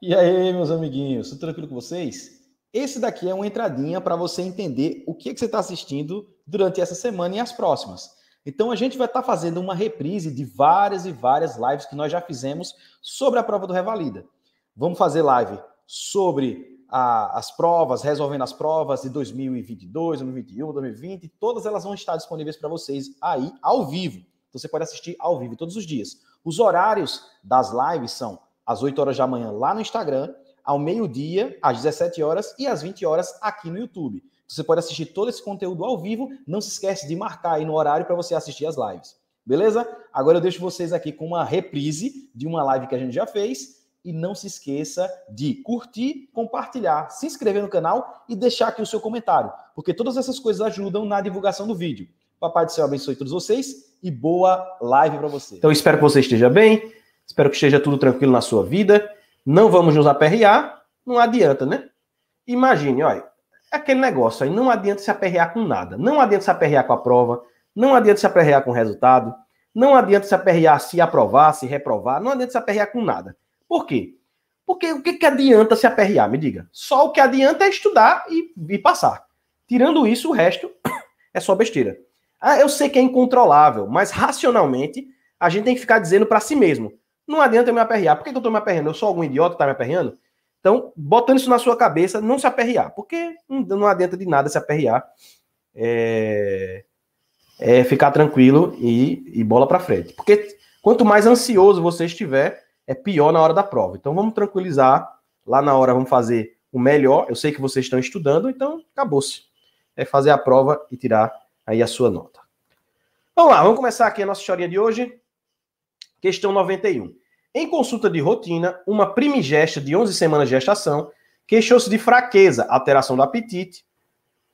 E aí, meus amiguinhos, tudo tranquilo com vocês? Esse daqui é uma entradinha para você entender o que, é que você está assistindo durante essa semana e as próximas. Então, a gente vai estar tá fazendo uma reprise de várias e várias lives que nós já fizemos sobre a prova do Revalida. Vamos fazer live sobre a, as provas, resolvendo as provas de 2022, 2021, 2020. Todas elas vão estar disponíveis para vocês aí ao vivo. Então, você pode assistir ao vivo todos os dias. Os horários das lives são às 8 horas da manhã lá no Instagram, ao meio-dia, às 17 horas e às 20 horas aqui no YouTube. Você pode assistir todo esse conteúdo ao vivo, não se esquece de marcar aí no horário para você assistir as lives. Beleza? Agora eu deixo vocês aqui com uma reprise de uma live que a gente já fez e não se esqueça de curtir, compartilhar, se inscrever no canal e deixar aqui o seu comentário, porque todas essas coisas ajudam na divulgação do vídeo. Papai do céu abençoe todos vocês e boa live para você. Então espero que você esteja bem Espero que esteja tudo tranquilo na sua vida. Não vamos nos aperrear, não adianta, né? Imagine, olha, é aquele negócio aí, não adianta se aperrear com nada. Não adianta se aperrear com a prova, não adianta se aperrear com o resultado, não adianta se aperrear se aprovar, se reprovar, não adianta se aperrear com nada. Por quê? Porque o que, que adianta se aperrear? Me diga. Só o que adianta é estudar e, e passar. Tirando isso, o resto é só besteira. Ah, eu sei que é incontrolável, mas racionalmente a gente tem que ficar dizendo para si mesmo: não adianta eu me aperrear. Por que, que eu estou me aperreando? Eu sou algum idiota que está me aperreando? Então, botando isso na sua cabeça, não se aperrear, porque não adianta de nada se aperrear. É, é ficar tranquilo e, e bola para frente. Porque quanto mais ansioso você estiver, é pior na hora da prova. Então, vamos tranquilizar. Lá na hora, vamos fazer o melhor. Eu sei que vocês estão estudando, então acabou-se. É fazer a prova e tirar aí a sua nota. Vamos lá, vamos começar aqui a nossa historinha de hoje. Questão 91. Em consulta de rotina, uma primigesta de 11 semanas de gestação queixou-se de fraqueza, alteração do apetite,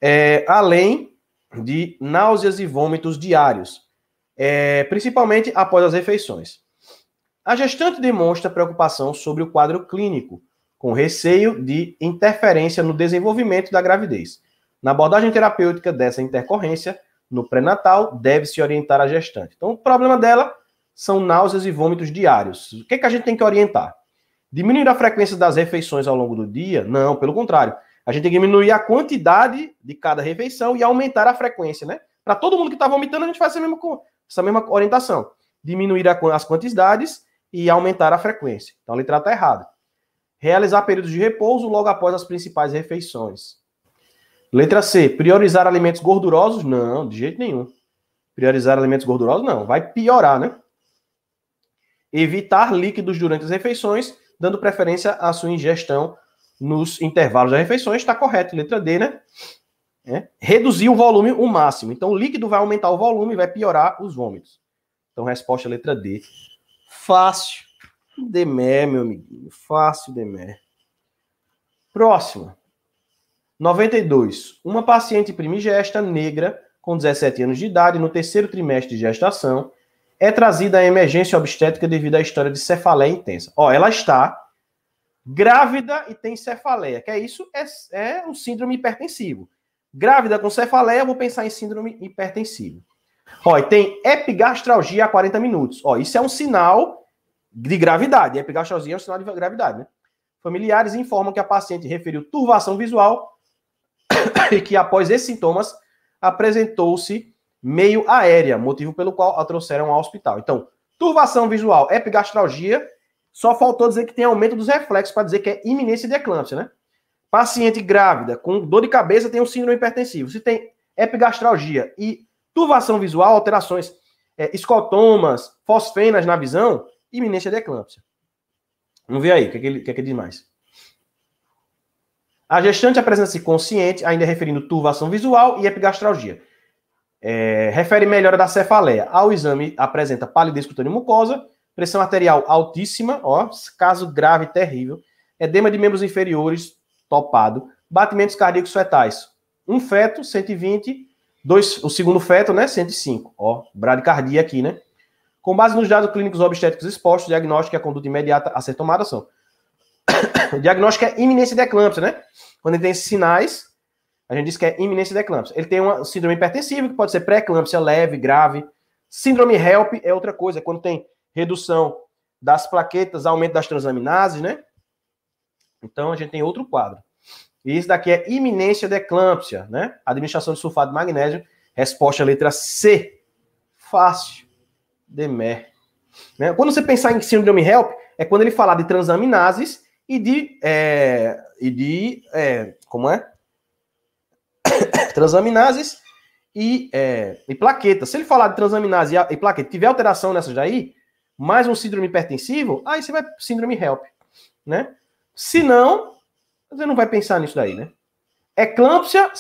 é, além de náuseas e vômitos diários, é, principalmente após as refeições. A gestante demonstra preocupação sobre o quadro clínico, com receio de interferência no desenvolvimento da gravidez. Na abordagem terapêutica dessa intercorrência, no pré-natal, deve-se orientar a gestante. Então, o problema dela são náuseas e vômitos diários. O que, é que a gente tem que orientar? Diminuir a frequência das refeições ao longo do dia? Não, pelo contrário. A gente tem que diminuir a quantidade de cada refeição e aumentar a frequência, né? Para todo mundo que está vomitando, a gente faz essa mesma, essa mesma orientação. Diminuir a, as quantidades e aumentar a frequência. Então, a letra está errada. Realizar períodos de repouso logo após as principais refeições. Letra C. Priorizar alimentos gordurosos? Não, de jeito nenhum. Priorizar alimentos gordurosos? Não. Vai piorar, né? evitar líquidos durante as refeições, dando preferência à sua ingestão nos intervalos das refeições. Está correto, letra D, né? É. Reduzir o volume o máximo. Então, o líquido vai aumentar o volume e vai piorar os vômitos. Então, resposta letra D. Fácil. Demé, meu amiguinho. Fácil, Demé. Próxima. 92. Uma paciente primigesta negra com 17 anos de idade no terceiro trimestre de gestação é trazida a emergência obstétrica devido à história de cefaleia intensa. Ó, ela está grávida e tem cefaleia, que é isso, é, é um síndrome hipertensivo. Grávida com cefaleia, vou pensar em síndrome hipertensivo. Ó, e tem epigastralgia a 40 minutos. Ó, isso é um sinal de gravidade. Epigastralgia é um sinal de gravidade, né? Familiares informam que a paciente referiu turvação visual e que após esses sintomas apresentou-se meio aérea, motivo pelo qual a trouxeram ao hospital. Então, turvação visual, epigastralgia, só faltou dizer que tem aumento dos reflexos para dizer que é iminência de eclâmpsia, né? Paciente grávida com dor de cabeça tem um síndrome hipertensivo. Se tem epigastralgia e turvação visual, alterações é, escotomas, fosfenas na visão, iminência de eclâmpsia. Vamos ver aí, o que, é que, que, é que diz mais? A gestante apresenta-se consciente, ainda referindo turvação visual e epigastralgia. É, refere melhora da cefaleia. Ao exame, apresenta palidez cutânea mucosa, pressão arterial altíssima, ó, caso grave terrível, edema de membros inferiores, topado, batimentos cardíacos fetais, um feto, 120, dois, o segundo feto, né, 105, ó, bradicardia aqui, né? Com base nos dados clínicos obstétricos expostos, diagnóstico e a conduta imediata a ser tomada são. o diagnóstico é iminência de eclâmpsia, né? Quando ele tem sinais a gente diz que é iminência da eclâmpsia. Ele tem uma síndrome hipertensiva, que pode ser pré-eclâmpsia, leve, grave. Síndrome HELP é outra coisa, é quando tem redução das plaquetas, aumento das transaminases, né? Então a gente tem outro quadro. E isso daqui é iminência da eclâmpsia, né? Administração de sulfato de magnésio. Resposta letra C. Fácil. Demer. Né? Quando você pensar em síndrome HELP, é quando ele falar de transaminases e de. É, e de. É, como é? transaminases e, é, e plaquetas. Se ele falar de transaminase e, e plaqueta, tiver alteração nessas daí, mais um síndrome hipertensivo, aí você vai síndrome HELP, né? Se não, você não vai pensar nisso daí, né? Eclâmpsia,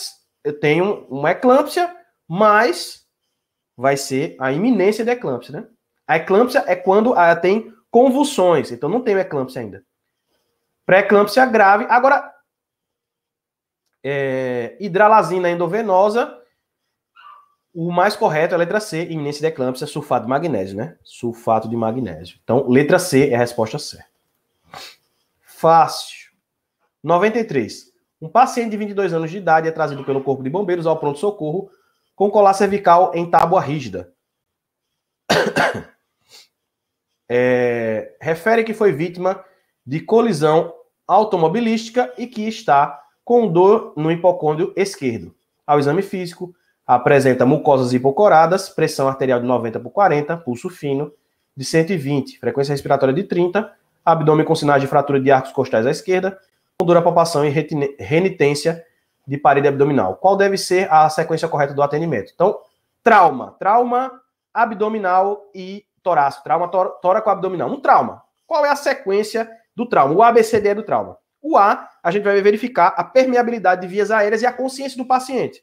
eu tenho uma eclâmpsia, mas vai ser a iminência da eclâmpsia, né? A eclâmpsia é quando ela tem convulsões, então não tem eclâmpsia ainda. Pré-eclâmpsia grave. Agora, é, hidralazina endovenosa, o mais correto é a letra C, iminência de eclâmpsia, sulfato de magnésio, né? Sulfato de magnésio. Então, letra C é a resposta certa. Fácil. 93. Um paciente de 22 anos de idade é trazido pelo corpo de bombeiros ao pronto-socorro com colar cervical em tábua rígida. É, refere que foi vítima de colisão automobilística e que está com dor no hipocôndrio esquerdo. Ao exame físico, apresenta mucosas hipocoradas, pressão arterial de 90 por 40, pulso fino de 120, frequência respiratória de 30, abdômen com sinais de fratura de arcos costais à esquerda, com dor à palpação e renitência de parede abdominal. Qual deve ser a sequência correta do atendimento? Então, trauma, trauma abdominal e torácico, trauma tóraco abdominal. Um trauma. Qual é a sequência do trauma? O ABCD é do trauma. O A, a gente vai verificar a permeabilidade de vias aéreas e a consciência do paciente.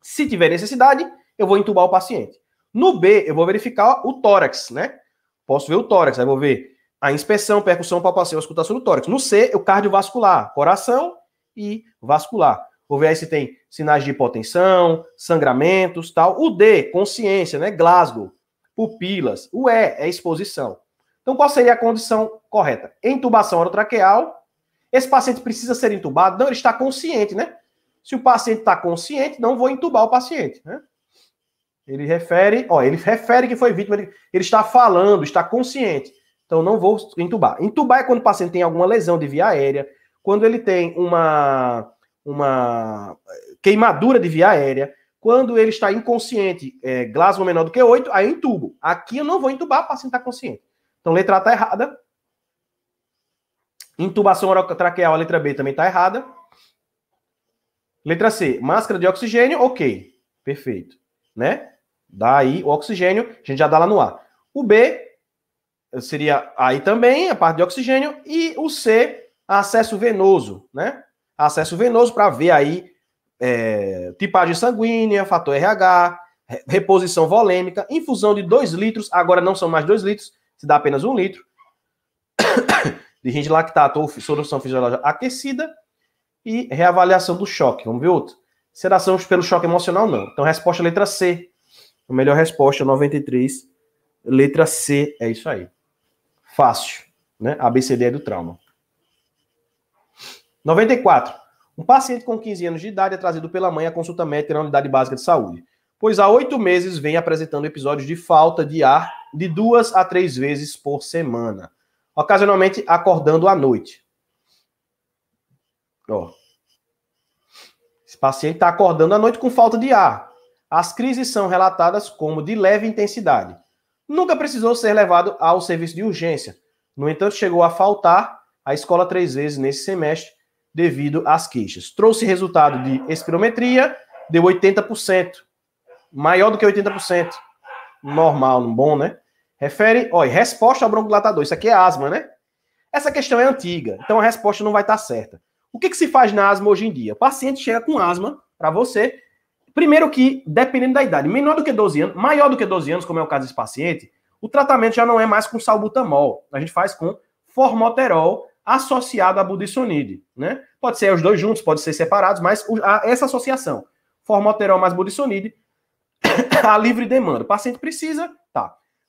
Se tiver necessidade, eu vou entubar o paciente. No B, eu vou verificar o tórax, né? Posso ver o tórax, aí vou ver a inspeção, percussão, palpação, auscultação do tórax. No C, é o cardiovascular, coração e vascular. Vou ver aí se tem sinais de hipotensão, sangramentos, tal. O D, consciência, né? Glasgow, pupilas. O E é exposição. Então, qual seria a condição correta? Intubação orotraqueal esse paciente precisa ser entubado? Não, ele está consciente, né? Se o paciente está consciente, não vou entubar o paciente, né? Ele refere, ó, ele refere que foi vítima, ele, ele está falando, está consciente. Então não vou entubar. Entubar é quando o paciente tem alguma lesão de via aérea, quando ele tem uma uma eh, queimadura de via aérea, quando ele está inconsciente, é, menor do que 8, aí entubo. Aqui eu não vou entubar, o paciente está consciente. Então, letra A está errada. Intubação orotraqueal, a letra B também está errada. Letra C, máscara de oxigênio, ok. Perfeito. Né? Dá aí o oxigênio, a gente já dá lá no A. O B seria aí também, a parte de oxigênio. E o C, acesso venoso, né? Acesso venoso para ver aí é, tipagem sanguínea, fator RH, reposição volêmica, infusão de 2 litros, agora não são mais 2 litros, se dá apenas 1 um litro. de gente lactato ou solução fisiológica aquecida e reavaliação do choque. Vamos ver outro. Sedação pelo choque emocional, não. Então, resposta letra C. A melhor resposta, 93, letra C. É isso aí. Fácil, né? ABCD é do trauma. 94. Um paciente com 15 anos de idade é trazido pela mãe à consulta médica na unidade básica de saúde, pois há oito meses vem apresentando episódios de falta de ar de duas a três vezes por semana ocasionalmente acordando à noite. Ó. Esse paciente está acordando à noite com falta de ar. As crises são relatadas como de leve intensidade. Nunca precisou ser levado ao serviço de urgência. No entanto, chegou a faltar à escola três vezes nesse semestre devido às queixas. Trouxe resultado de espirometria, deu 80%. Maior do que 80%. Normal, bom, né? Refere, olha, resposta ao broncodilatador. Isso aqui é asma, né? Essa questão é antiga, então a resposta não vai estar certa. O que, que se faz na asma hoje em dia? O paciente chega com asma para você. Primeiro que, dependendo da idade, menor do que 12 anos, maior do que 12 anos, como é o caso desse paciente, o tratamento já não é mais com salbutamol. A gente faz com formoterol associado a budisonide, né? Pode ser os dois juntos, pode ser separados, mas essa associação, formoterol mais budisonide, a livre demanda. O paciente precisa,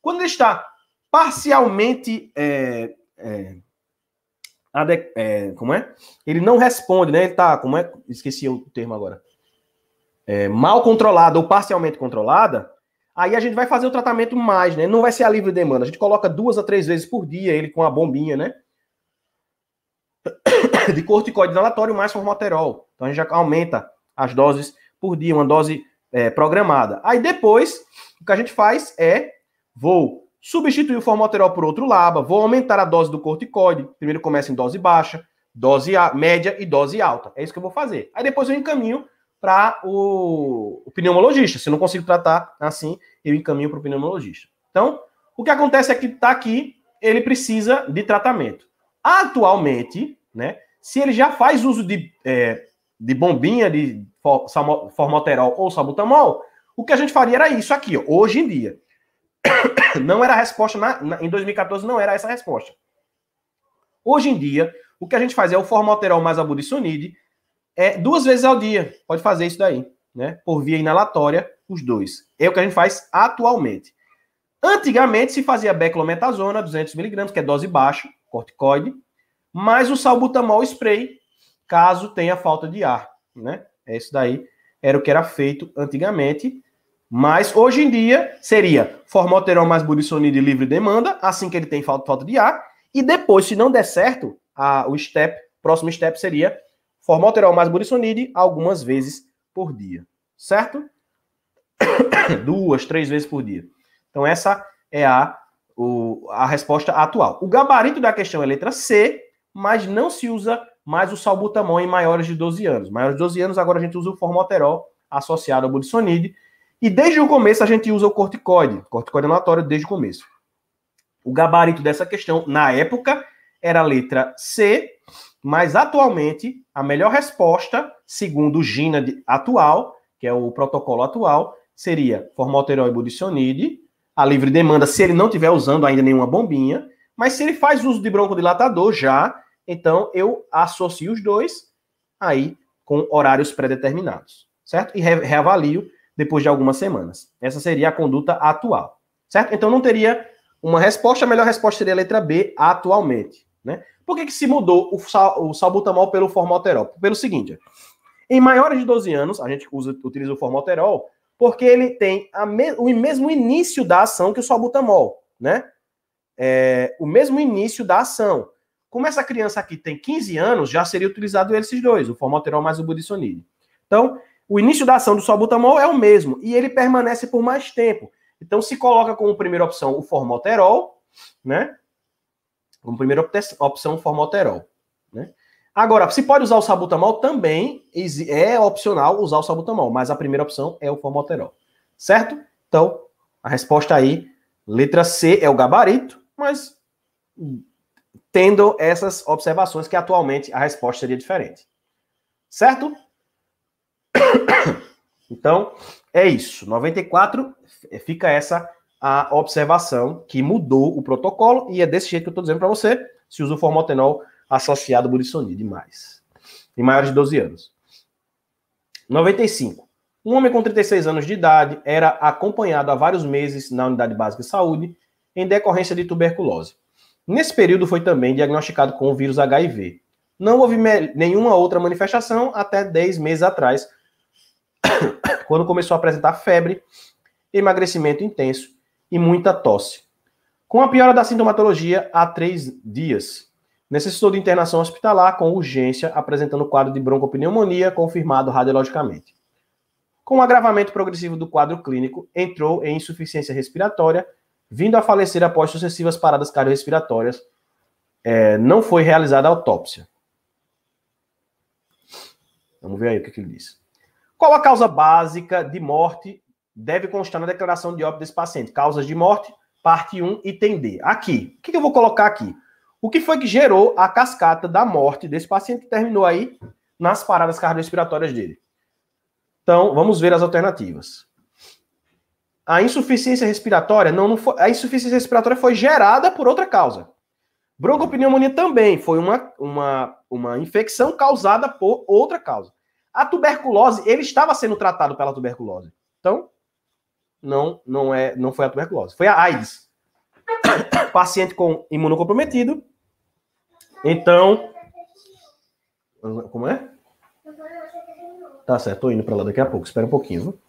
quando ele está parcialmente. É, é, ade, é, como é? Ele não responde, né? Ele está. Como é? Esqueci o termo agora. É, mal controlada ou parcialmente controlada. Aí a gente vai fazer o tratamento mais, né? Não vai ser a livre demanda. A gente coloca duas a três vezes por dia ele com a bombinha, né? De corticoide inalatório mais formoterol. Então a gente já aumenta as doses por dia, uma dose é, programada. Aí depois, o que a gente faz é Vou substituir o formoterol por outro LABA, vou aumentar a dose do corticoide. Primeiro começa em dose baixa, dose média e dose alta. É isso que eu vou fazer. Aí depois eu encaminho para o, o pneumologista. Se não consigo tratar assim, eu encaminho para o pneumologista. Então, o que acontece é que está aqui, ele precisa de tratamento. Atualmente, né, se ele já faz uso de, é, de bombinha de formoterol ou salbutamol, o que a gente faria era isso aqui, ó, hoje em dia. Não era a resposta, na, na, em 2014 não era essa a resposta. Hoje em dia, o que a gente faz é o formalterol mais agudo sunide, é, duas vezes ao dia, pode fazer isso daí, né? Por via inalatória, os dois. É o que a gente faz atualmente. Antigamente se fazia beclometasona, 200mg, que é dose baixa, corticoide, mais o salbutamol spray, caso tenha falta de ar, né? É isso daí, era o que era feito antigamente. Mas hoje em dia seria formoterol mais budisonil de livre demanda, assim que ele tem falta, falta de ar. E depois, se não der certo, a, o step, próximo step seria formoterol mais budisonide algumas vezes por dia, certo? Duas, três vezes por dia. Então essa é a, o, a resposta atual. O gabarito da questão é letra C, mas não se usa mais o salbutamol em maiores de 12 anos. Maiores de 12 anos, agora a gente usa o formoterol associado ao budisonide e desde o começo a gente usa o corticoide, corticoide anatório é desde o começo. O gabarito dessa questão, na época, era a letra C, mas atualmente a melhor resposta, segundo o GINA atual, que é o protocolo atual, seria e dicionide, a livre demanda se ele não estiver usando ainda nenhuma bombinha, mas se ele faz uso de broncodilatador já, então eu associo os dois aí com horários pré-determinados, certo? E re reavalio depois de algumas semanas. Essa seria a conduta atual, certo? Então não teria uma resposta, a melhor resposta seria a letra B, atualmente, né? Por que, que se mudou o, sal, o salbutamol pelo formalterol? Pelo seguinte, em maiores de 12 anos, a gente usa, utiliza o formalterol porque ele tem me, o mesmo início da ação que o salbutamol, né? É, o mesmo início da ação. Como essa criança aqui tem 15 anos, já seria utilizado esses dois, o formalterol mais o budisonide. Então, o início da ação do salbutamol é o mesmo e ele permanece por mais tempo. Então se coloca como primeira opção o formoterol, né? Como primeira opção o formoterol, né? Agora, se pode usar o salbutamol também é opcional usar o salbutamol, mas a primeira opção é o formoterol, certo? Então, a resposta aí, letra C é o gabarito, mas tendo essas observações que atualmente a resposta seria diferente. Certo? Então, é isso. 94 é, fica essa a observação que mudou o protocolo e é desse jeito que eu estou dizendo para você, se usa o formotenol associado à burisonil demais. Em maiores de 12 anos. 95. Um homem com 36 anos de idade era acompanhado há vários meses na unidade básica de saúde em decorrência de tuberculose. Nesse período foi também diagnosticado com o vírus HIV. Não houve nenhuma outra manifestação até 10 meses atrás, quando começou a apresentar febre, emagrecimento intenso e muita tosse. Com a piora da sintomatologia há três dias, necessitou de internação hospitalar com urgência, apresentando quadro de broncopneumonia confirmado radiologicamente. Com o agravamento progressivo do quadro clínico, entrou em insuficiência respiratória, vindo a falecer após sucessivas paradas cardiorrespiratórias. É, não foi realizada autópsia. Vamos ver aí o que, que ele diz. Qual a causa básica de morte deve constar na declaração de óbito desse paciente? Causas de morte, parte 1, item D. Aqui, o que eu vou colocar aqui? O que foi que gerou a cascata da morte desse paciente que terminou aí nas paradas cardiorrespiratórias dele? Então, vamos ver as alternativas. A insuficiência respiratória não, não foi, a insuficiência respiratória foi gerada por outra causa. Broncopneumonia também foi uma, uma, uma infecção causada por outra causa. A tuberculose, ele estava sendo tratado pela tuberculose. Então, não, não, é, não foi a tuberculose, foi a AIDS. Paciente com imunocomprometido. Então, como é? Tá certo, tô indo para lá daqui a pouco, espera um pouquinho. Viu?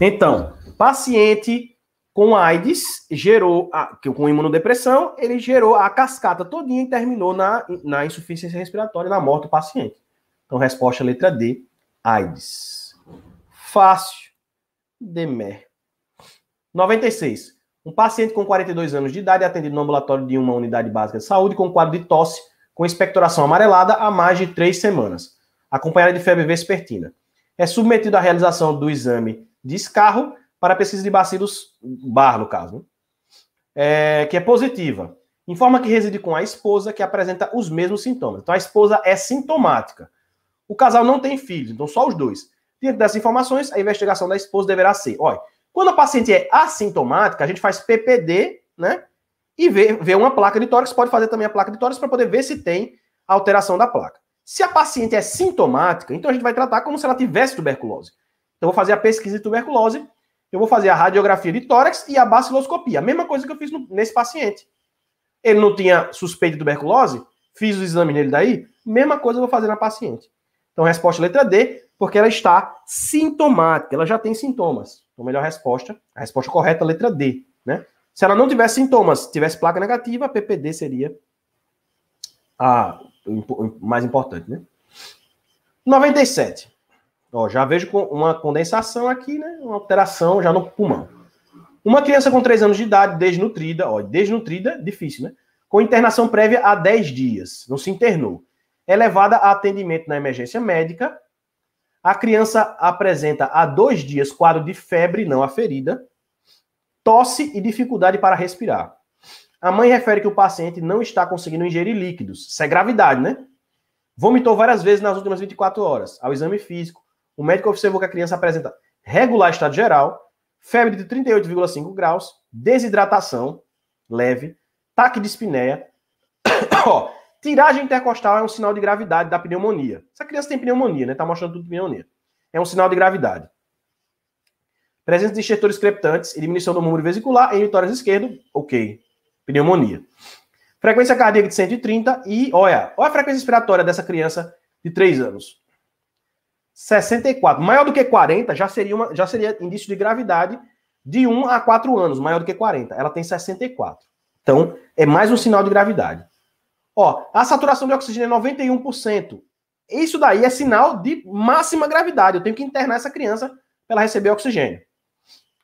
Então, paciente com AIDS gerou, a, com imunodepressão, ele gerou a cascata todinha e terminou na, na insuficiência respiratória, na morte do paciente. Então, resposta letra D, AIDS. Fácil. Demer. 96. Um paciente com 42 anos de idade atendido no ambulatório de uma unidade básica de saúde com quadro de tosse com expectoração amarelada há mais de três semanas, acompanhada de febre vespertina. É submetido à realização do exame de escarro para pesquisa de bacilos bar, no caso, né? é, que é positiva. Informa que reside com a esposa que apresenta os mesmos sintomas. Então a esposa é sintomática. O casal não tem filhos, então só os dois. Diante dessas informações, a investigação da esposa deverá ser. Olha, quando a paciente é assintomática, a gente faz PPD, né? E vê, vê uma placa de tórax, pode fazer também a placa de tórax para poder ver se tem alteração da placa. Se a paciente é sintomática, então a gente vai tratar como se ela tivesse tuberculose. Então, eu vou fazer a pesquisa de tuberculose, eu vou fazer a radiografia de tórax e a baciloscopia. A mesma coisa que eu fiz no, nesse paciente. Ele não tinha suspeita de tuberculose? Fiz o exame nele daí? Mesma coisa eu vou fazer na paciente. Então, resposta letra D, porque ela está sintomática, ela já tem sintomas. Então, melhor resposta, a resposta correta, letra D, né? Se ela não tivesse sintomas, tivesse placa negativa, a PPD seria a mais importante, né? 97. Ó, já vejo uma condensação aqui, né? Uma alteração já no pulmão. Uma criança com 3 anos de idade, desnutrida, ó, desnutrida, difícil, né? Com internação prévia há 10 dias, não se internou é levada a atendimento na emergência médica. A criança apresenta há dois dias quadro de febre não aferida, tosse e dificuldade para respirar. A mãe refere que o paciente não está conseguindo ingerir líquidos. Isso é gravidade, né? Vomitou várias vezes nas últimas 24 horas. Ao exame físico, o médico observou que a criança apresenta regular estado geral, febre de 38,5 graus, desidratação leve, taque de espinéia. Tiragem intercostal é um sinal de gravidade da pneumonia. Essa criança tem pneumonia, né? Tá mostrando tudo pneumonia. É um sinal de gravidade. Presença de enxertores creptantes e diminuição do número vesicular em vitórias esquerdo, ok. Pneumonia. Frequência cardíaca de 130 e, olha, olha a frequência respiratória dessa criança de 3 anos. 64. Maior do que 40 já seria, uma, já seria indício de gravidade de 1 a 4 anos, maior do que 40. Ela tem 64. Então, é mais um sinal de gravidade. Ó, a saturação de oxigênio é 91%. Isso daí é sinal de máxima gravidade. Eu tenho que internar essa criança para ela receber oxigênio.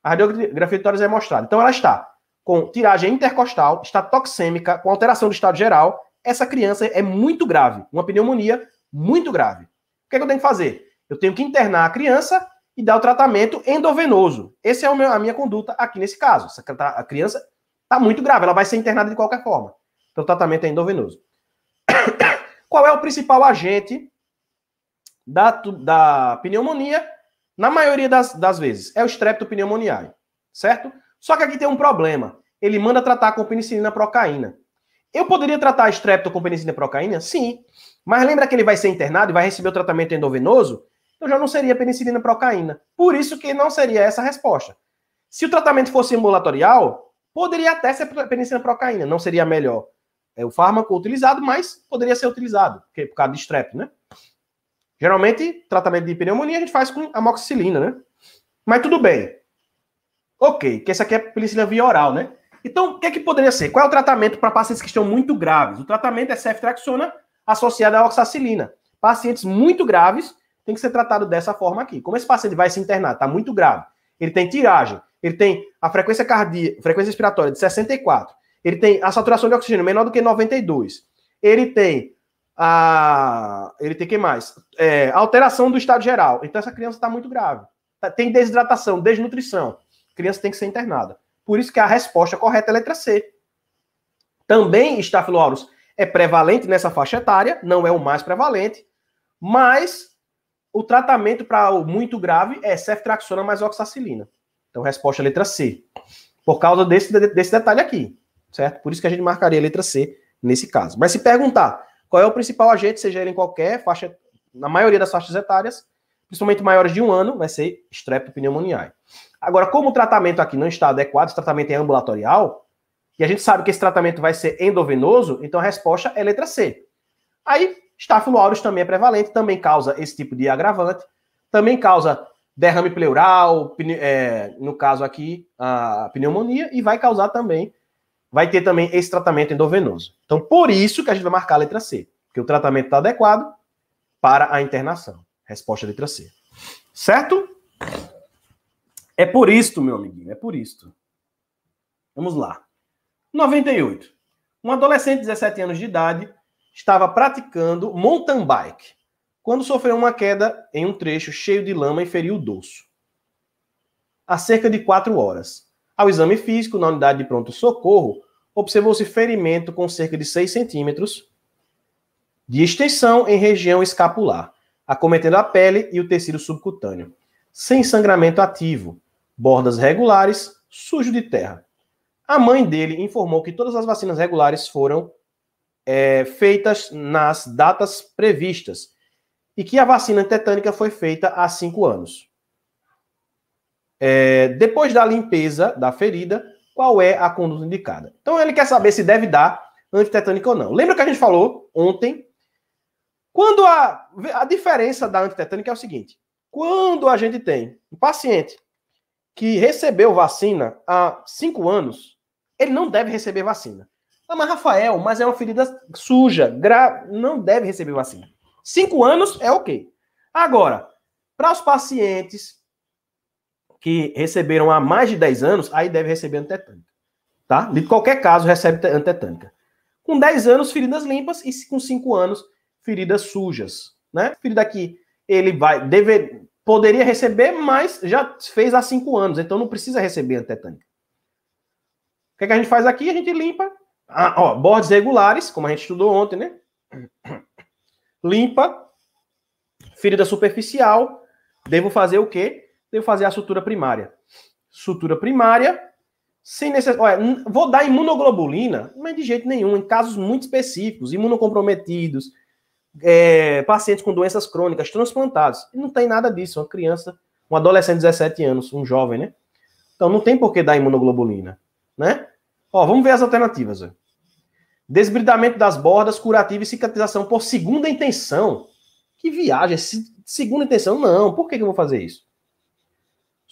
A radiografia de tórax é mostrada. Então ela está com tiragem intercostal, está toxêmica, com alteração do estado geral. Essa criança é muito grave, uma pneumonia muito grave. O que, é que eu tenho que fazer? Eu tenho que internar a criança e dar o tratamento endovenoso. Essa é a minha conduta aqui nesse caso. a criança está muito grave, ela vai ser internada de qualquer forma. Então, o tratamento é endovenoso. Qual é o principal agente da, da pneumonia? Na maioria das, das vezes, é o streptopneumoniae, certo? Só que aqui tem um problema. Ele manda tratar com penicilina procaína. Eu poderia tratar estrepto com penicilina procaína? Sim. Mas lembra que ele vai ser internado e vai receber o tratamento endovenoso? Eu então, já não seria penicilina procaína. Por isso que não seria essa a resposta. Se o tratamento fosse ambulatorial, poderia até ser penicilina procaína, não seria melhor é o fármaco utilizado, mas poderia ser utilizado, porque, é por causa de strep, né? Geralmente, tratamento de pneumonia a gente faz com amoxicilina, né? Mas tudo bem. Ok, que essa aqui é penicilina via oral, né? Então, o que é que poderia ser? Qual é o tratamento para pacientes que estão muito graves? O tratamento é ceftraxona associada à oxacilina. Pacientes muito graves têm que ser tratado dessa forma aqui. Como esse paciente vai se internar, está muito grave, ele tem tiragem, ele tem a frequência cardíaca, frequência respiratória de 64, ele tem a saturação de oxigênio menor do que 92. Ele tem a. Ele tem que mais? É, alteração do estado geral. Então, essa criança está muito grave. Tá, tem desidratação, desnutrição. A criança tem que ser internada. Por isso que a resposta correta é a letra C. Também Staphylococcus é prevalente nessa faixa etária, não é o mais prevalente, mas o tratamento para o muito grave é ceftraxona mais oxacilina. Então, resposta é letra C. Por causa desse, desse detalhe aqui certo? Por isso que a gente marcaria a letra C nesse caso. Mas se perguntar qual é o principal agente, seja ele em qualquer faixa, na maioria das faixas etárias, principalmente maiores de um ano, vai ser streptopneumoniae. Agora, como o tratamento aqui não está adequado, esse tratamento é ambulatorial, e a gente sabe que esse tratamento vai ser endovenoso, então a resposta é letra C. Aí, estáfilo também é prevalente, também causa esse tipo de agravante, também causa derrame pleural, é, no caso aqui, a pneumonia, e vai causar também vai ter também esse tratamento endovenoso. Então, por isso que a gente vai marcar a letra C, porque o tratamento está adequado para a internação. Resposta letra C. Certo? É por isto, meu amiguinho, é por isto. Vamos lá. 98. Um adolescente de 17 anos de idade estava praticando mountain bike quando sofreu uma queda em um trecho cheio de lama e feriu o dorso. Há cerca de 4 horas. Ao exame físico, na unidade de pronto-socorro, observou-se ferimento com cerca de 6 centímetros de extensão em região escapular, acometendo a pele e o tecido subcutâneo, sem sangramento ativo, bordas regulares, sujo de terra. A mãe dele informou que todas as vacinas regulares foram é, feitas nas datas previstas e que a vacina tetânica foi feita há cinco anos. É, depois da limpeza da ferida, qual é a conduta indicada? Então ele quer saber se deve dar antitetânica ou não. Lembra que a gente falou ontem? Quando a, a diferença da antitetânica é o seguinte: quando a gente tem um paciente que recebeu vacina há 5 anos, ele não deve receber vacina. Ah, mas Rafael, mas é uma ferida suja, gra... não deve receber vacina. 5 anos é ok. Agora, para os pacientes que receberam há mais de 10 anos, aí deve receber antetânica. Tá? De qualquer caso, recebe antetânica. Com 10 anos, feridas limpas, e com 5 anos, feridas sujas. Né? Ferida que ele vai, deve, poderia receber, mas já fez há 5 anos, então não precisa receber antetânica. O que, é que a gente faz aqui? A gente limpa. Ah, ó, bordes regulares, como a gente estudou ontem, né? Limpa. Ferida superficial. Devo fazer o quê? devo fazer a sutura primária. Sutura primária, sem necessidade. Vou dar imunoglobulina, mas de jeito nenhum, em casos muito específicos, imunocomprometidos, é, pacientes com doenças crônicas, transplantados. não tem nada disso. Uma criança, um adolescente de 17 anos, um jovem, né? Então não tem por que dar imunoglobulina, né? Ó, vamos ver as alternativas. Ó. Desbridamento das bordas, curativo e cicatrização por segunda intenção. Que viagem, segunda intenção? Não, por que, que eu vou fazer isso?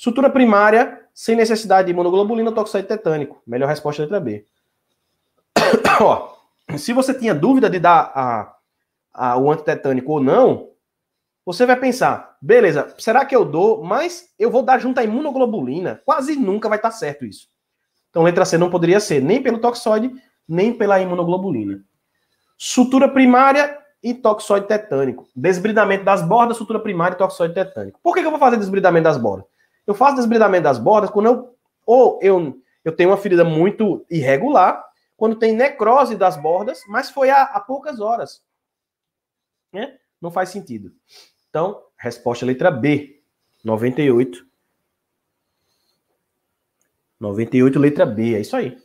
Sutura primária, sem necessidade de imunoglobulina, toxoide tetânico. Melhor resposta, letra B. Ó, se você tinha dúvida de dar a, a, o antitetânico ou não, você vai pensar, beleza, será que eu dou, mas eu vou dar junto à imunoglobulina? Quase nunca vai estar tá certo isso. Então, letra C não poderia ser nem pelo toxoide, nem pela imunoglobulina. Sutura primária e toxoide tetânico. Desbridamento das bordas, sutura primária e toxoide tetânico. Por que, que eu vou fazer desbridamento das bordas? Eu faço desbridamento das bordas quando eu. Ou eu, eu tenho uma ferida muito irregular, quando tem necrose das bordas, mas foi há, há poucas horas. Né? Não faz sentido. Então, resposta letra B, 98. 98, letra B, é isso aí.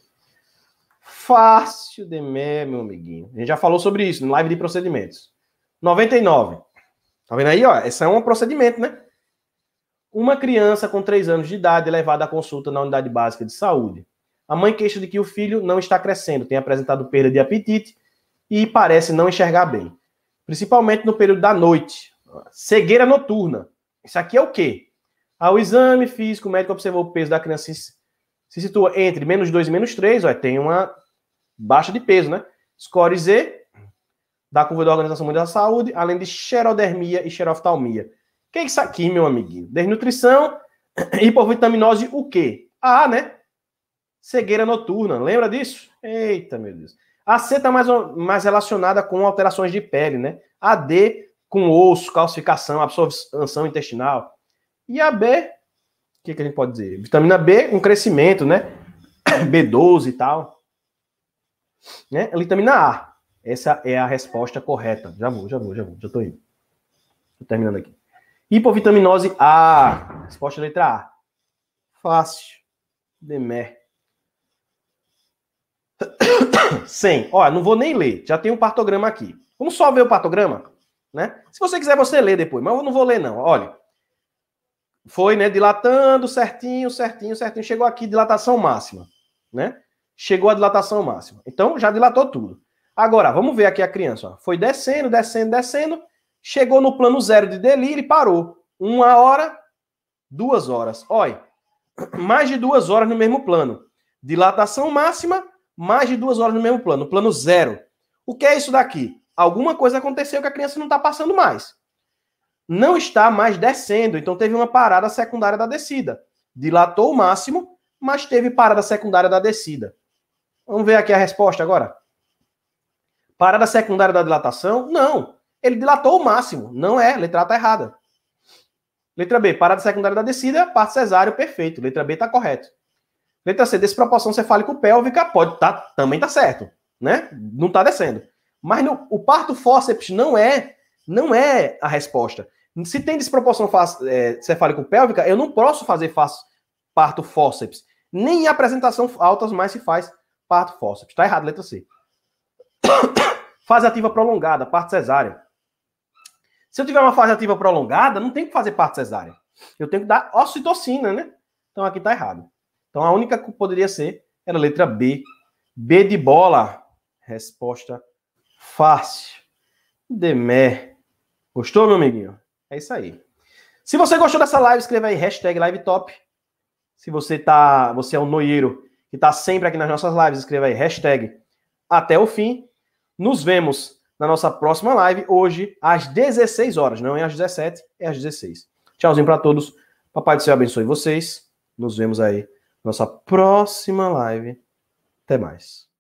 Fácil demais, meu amiguinho. A gente já falou sobre isso no live de procedimentos. 99. Tá vendo aí, ó? Esse é um procedimento, né? Uma criança com 3 anos de idade é levada à consulta na unidade básica de saúde. A mãe queixa de que o filho não está crescendo, tem apresentado perda de apetite e parece não enxergar bem, principalmente no período da noite. Cegueira noturna. Isso aqui é o quê? Ao exame físico, o médico observou o peso da criança se, se situa entre menos 2 e menos 3, tem uma baixa de peso, né? Score Z, da curva da Organização Mundial da Saúde, além de xerodermia e xeroftalmia. É que é isso aqui, meu amiguinho? Desnutrição, hipovitaminose, o quê? A, ah, né? Cegueira noturna, lembra disso? Eita, meu Deus. A C está mais, mais relacionada com alterações de pele, né? A D com osso, calcificação, absorção intestinal. E a B, o que, que a gente pode dizer? Vitamina B com um crescimento, né? B12 e tal. Né? A vitamina A. Essa é a resposta correta. Já vou, já vou, já vou. Já tô indo. Tô terminando aqui. Hipovitaminose A. Resposta letra A. Fácil. Demé. 100. Olha, não vou nem ler. Já tem um partograma aqui. Vamos só ver o partograma? Né? Se você quiser, você lê depois. Mas eu não vou ler, não. Olha. Foi, né? Dilatando certinho, certinho, certinho. Chegou aqui, dilatação máxima. Né? Chegou a dilatação máxima. Então, já dilatou tudo. Agora, vamos ver aqui a criança. Ó. Foi descendo, descendo, descendo Chegou no plano zero de delírio e parou. Uma hora, duas horas. Olha, mais de duas horas no mesmo plano. Dilatação máxima, mais de duas horas no mesmo plano. Plano zero. O que é isso daqui? Alguma coisa aconteceu que a criança não está passando mais. Não está mais descendo, então teve uma parada secundária da descida. Dilatou o máximo, mas teve parada secundária da descida. Vamos ver aqui a resposta agora. Parada secundária da dilatação? Não. Ele dilatou o máximo. Não é, letra A está errada. Letra B, parada secundária da descida, parte cesárea, perfeito. Letra B está correto. Letra C, desproporção cefálico pélvica, pode tá, também tá certo, né? Não está descendo. Mas no, o parto forceps não é, não é a resposta. Se tem desproporção é, cefálico pélvica, eu não posso fazer parto forceps. Nem em apresentação altas mais se faz parto forceps. Está errado, letra C. Fase ativa prolongada, parte cesárea. Se eu tiver uma fase ativa prolongada, não tem que fazer parte cesárea. Eu tenho que dar ocitocina, né? Então aqui tá errado. Então a única que poderia ser era a letra B. B de bola. Resposta fácil. Demé. Gostou, meu amiguinho? É isso aí. Se você gostou dessa live, escreva aí hashtag livetop. Se você tá, você é um noieiro que tá sempre aqui nas nossas lives, escreva aí hashtag até o fim. Nos vemos na nossa próxima live, hoje, às 16 horas. Não é às 17, é às 16. Tchauzinho para todos. Papai do céu abençoe vocês. Nos vemos aí na nossa próxima live. Até mais.